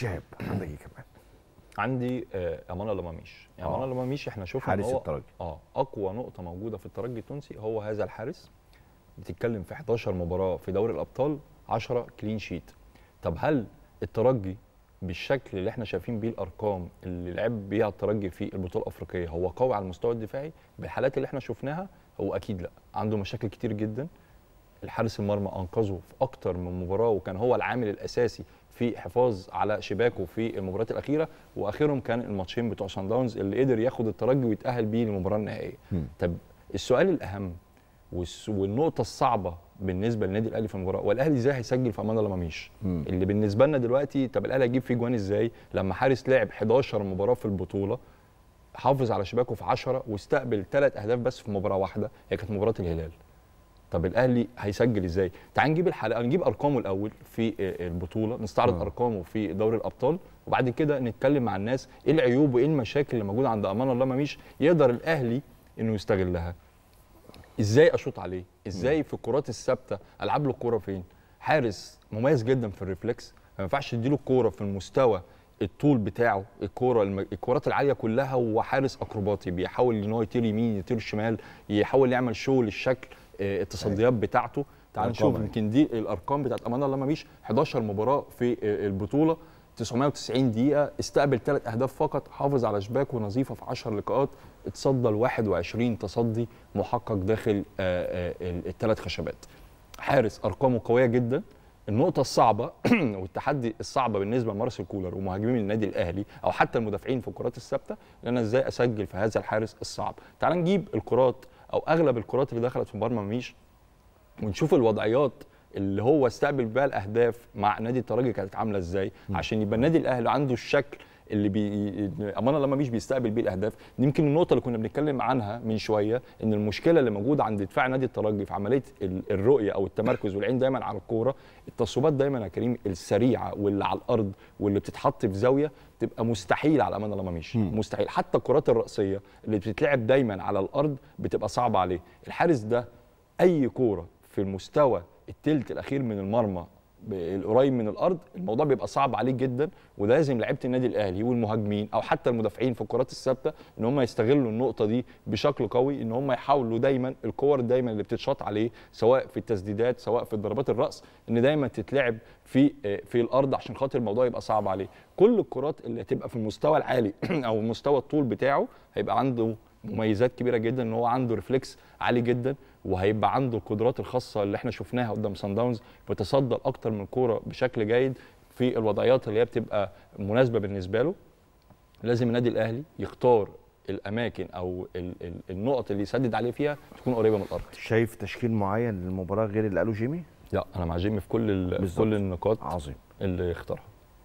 شهاب عندك ايه كمان؟ عندي آه، امانه لماميش يعني امانه آه. لماميش احنا شفنا حارس الترجي اه اقوى نقطه موجوده في الترجي التونسي هو هذا الحارس بتتكلم في 11 مباراه في دوري الابطال 10 كلين شيت طب هل الترجي بالشكل اللي احنا شايفين بيه الارقام اللي لعب بيها الترجي في البطوله الافريقيه هو قوي على المستوى الدفاعي بالحالات اللي احنا شفناها هو اكيد لا عنده مشاكل كتير جدا الحارس المرمى انقذه في اكتر من مباراه وكان هو العامل الاساسي في حفاظ على شباكه في المباريات الاخيره واخرهم كان الماتشين بتوع سان داونز اللي قدر ياخد الترجي ويتاهل بيه للمباراه النهائيه طب السؤال الاهم والنقطه الصعبه بالنسبه للنادي الاهلي في المباراه والاهلي ازاي هيسجل في امان الله ماميش اللي بالنسبه لنا دلوقتي طب الاهلي هيجيب فيه جوان ازاي لما حارس لعب 11 مباراه في البطوله حافظ على شباكه في 10 واستقبل ثلاث اهداف بس في مباراه واحده هي كانت مباراه الهلال طب الاهلي هيسجل ازاي تعال نجيب الحلقه نجيب ارقامه الاول في آه، البطوله نستعرض آه. ارقامه في دوري الابطال وبعد كده نتكلم مع الناس ايه العيوب وايه المشاكل اللي موجوده عند امان الله مميش يقدر الاهلي انه يستغلها ازاي اشوط عليه ازاي في الكرات الثابته العب له الكوره فين حارس مميز جدا في الريفلكس ما ينفعش تديله الكوره في المستوى الطول بتاعه الكوره الكرات العاليه كلها هو حارس اكروباتي بيحاول ان هو يطير يمين يطير شمال يحاول يعمل شو للشكل التصديات بتاعته تعال نشوف يعني. يمكن دي الارقام بتاعت امان الله مبيش 11 مباراه في البطوله 990 دقيقة استقبل ثلاث أهداف فقط حافظ على شباكه نظيفة في 10 لقاءات اتصدى ل 21 تصدي محقق داخل آه، آه، الثلاث خشبات حارس أرقامه قوية جدا النقطة الصعبة والتحدي الصعبة بالنسبة لمارسيل كولر ومهاجمين النادي الأهلي أو حتى المدافعين في الكرات الثابتة إن أنا إزاي أسجل في هذا الحارس الصعب. تعال نجيب الكرات أو أغلب الكرات اللي دخلت في مرمى ميش ونشوف الوضعيات اللي هو استقبل بها الأهداف مع نادي الترجي كانت عاملة إزاي عشان يبقى النادي الأهلي عنده الشكل اللي بي... امانه لما مش بيستقبل بيه الاهداف يمكن النقطه اللي كنا بنتكلم عنها من شويه ان المشكله اللي موجوده عند دفاع نادي الترجي في عمليه الرؤيه او التمركز والعين دايما على الكوره التصويبات دايما يا كريم السريعه واللي على الارض واللي بتتحط في زاويه تبقى مستحيل على امانه لما مش مستحيل حتى الكرات الراسيه اللي بتتلعب دايما على الارض بتبقى صعبه عليه الحارس ده اي كوره في المستوى الثلث الاخير من المرمى القريب من الارض الموضوع بيبقى صعب عليك جدا ولازم لعيبه النادي الاهلي والمهاجمين او حتى المدافعين في الكرات الثابته ان هم يستغلوا النقطه دي بشكل قوي ان هم يحاولوا دايما الكور دايما اللي بتتشاط عليه سواء في التسديدات سواء في ضربات الراس ان دايما تتلعب في آه، في الارض عشان خاطر الموضوع يبقى صعب عليه كل الكرات اللي هتبقى في المستوى العالي او مستوى الطول بتاعه هيبقى عنده مميزات كبيره جدا ان هو عنده ريفلكس عالي جدا وهيبقى عنده القدرات الخاصه اللي احنا شفناها قدام سان داونز بيتصدى اكتر من كوره بشكل جيد في الوضعيات اللي هي بتبقى مناسبه بالنسبه له لازم النادي الاهلي يختار الاماكن او النقط اللي يسدد عليه فيها تكون قريبه من الارض شايف تشكيل معين للمباراه غير اللي قاله جيمي لا انا مع جيمي في كل كل النقاط عظيم اللي اختارها